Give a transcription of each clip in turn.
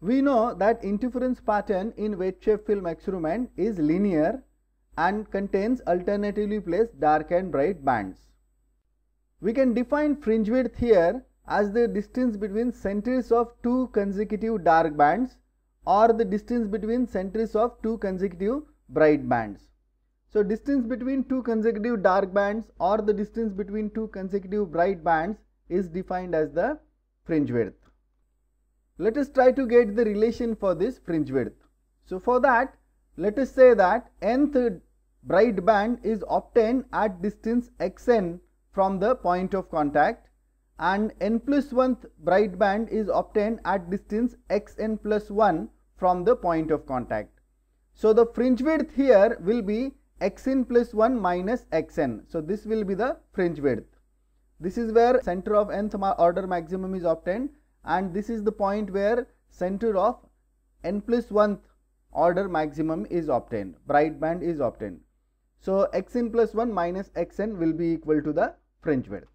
We know that interference pattern in wet shape film experiment is linear and contains alternatively placed dark and bright bands. We can define fringe width here as the distance between centers of two consecutive dark bands or the distance between centers of two consecutive bright bands. So distance between two consecutive dark bands or the distance between two consecutive bright bands is defined as the fringe width. Let us try to get the relation for this fringe width. So for that, let us say that nth bright band is obtained at distance xn from the point of contact and n plus 1th bright band is obtained at distance xn plus 1 from the point of contact. So the fringe width here will be xn plus 1 minus xn. So this will be the fringe width. This is where center of nth order maximum is obtained and this is the point where center of n plus 1th order maximum is obtained, bright band is obtained. So xn plus 1 minus xn will be equal to the fringe width.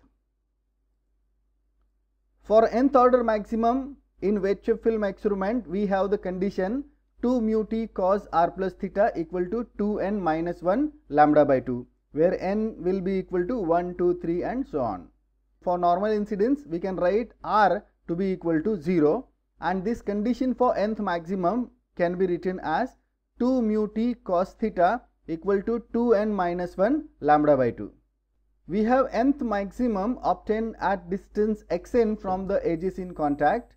For nth order maximum in wedge film experiment, we have the condition 2 mu t cos r plus theta equal to 2n minus 1 lambda by 2 where n will be equal to 1, 2, 3 and so on. For normal incidence we can write r to be equal to 0 and this condition for nth maximum can be written as 2 mu t cos theta equal to 2n minus 1 lambda by 2. We have nth maximum obtained at distance xn from the edges in contact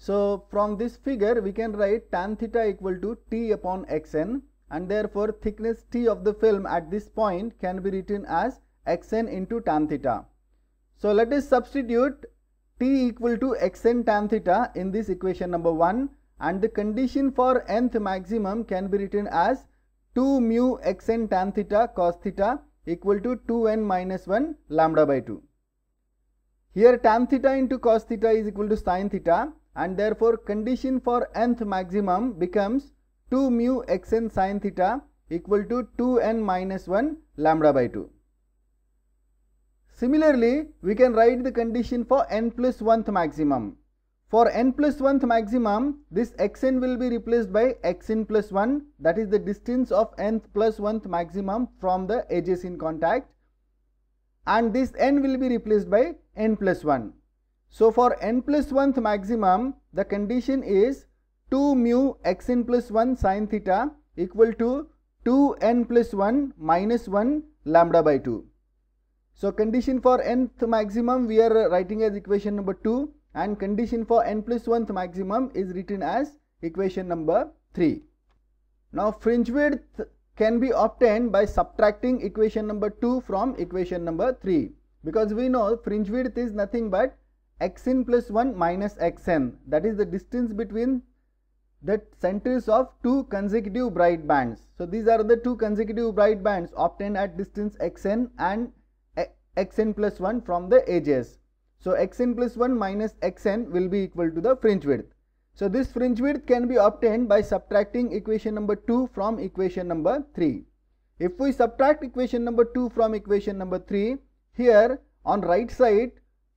so from this figure we can write tan theta equal to t upon xn and therefore thickness t of the film at this point can be written as xn into tan theta. So let us substitute t equal to xn tan theta in this equation number 1 and the condition for nth maximum can be written as 2 mu xn tan theta cos theta equal to 2n minus 1 lambda by 2. Here tan theta into cos theta is equal to sin theta and therefore condition for nth maximum becomes 2 mu xn sine theta equal to 2n minus 1 lambda by 2. Similarly, we can write the condition for n plus 1th maximum. For n plus 1th maximum, this xn will be replaced by xn plus 1 that is the distance of nth plus 1th maximum from the edges in contact and this n will be replaced by n plus 1. So for n plus 1th maximum, the condition is 2 mu x n plus 1 sine theta equal to 2 n plus 1 minus 1 lambda by 2. So condition for nth maximum we are writing as equation number 2 and condition for n plus 1th maximum is written as equation number 3. Now fringe width can be obtained by subtracting equation number 2 from equation number 3 because we know fringe width is nothing but xn plus 1 minus xn that is the distance between the centers of two consecutive bright bands. So these are the two consecutive bright bands obtained at distance xn and xn plus 1 from the edges. So xn plus 1 minus xn will be equal to the fringe width. So this fringe width can be obtained by subtracting equation number 2 from equation number 3. If we subtract equation number 2 from equation number 3, here on right side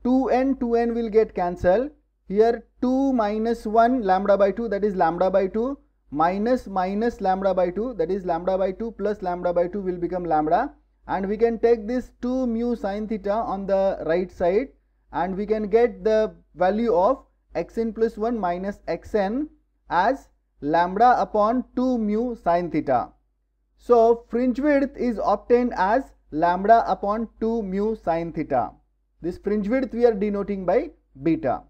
2n 2n will get cancelled here 2 minus 1 lambda by 2 that is lambda by 2 minus minus lambda by 2 that is lambda by 2 plus lambda by 2 will become lambda and we can take this 2 mu sine theta on the right side and we can get the value of xn plus 1 minus xn as lambda upon 2 mu sine theta. So fringe width is obtained as lambda upon 2 mu sine theta. This fringe width we are denoting by beta.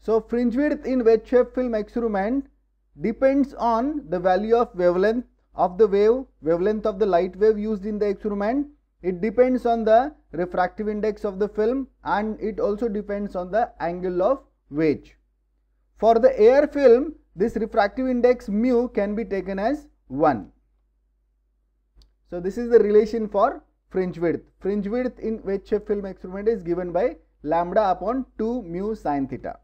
So, fringe width in wedge shape film experiment depends on the value of wavelength of the wave, wavelength of the light wave used in the experiment. It depends on the refractive index of the film and it also depends on the angle of wedge. For the air film, this refractive index mu can be taken as 1. So, this is the relation for fringe width. Fringe width in wedge film experiment is given by lambda upon 2 mu sine theta.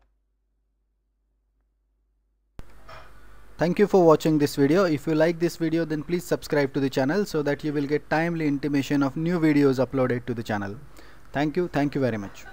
Thank you for watching this video. If you like this video then please subscribe to the channel so that you will get timely intimation of new videos uploaded to the channel. Thank you. Thank you very much.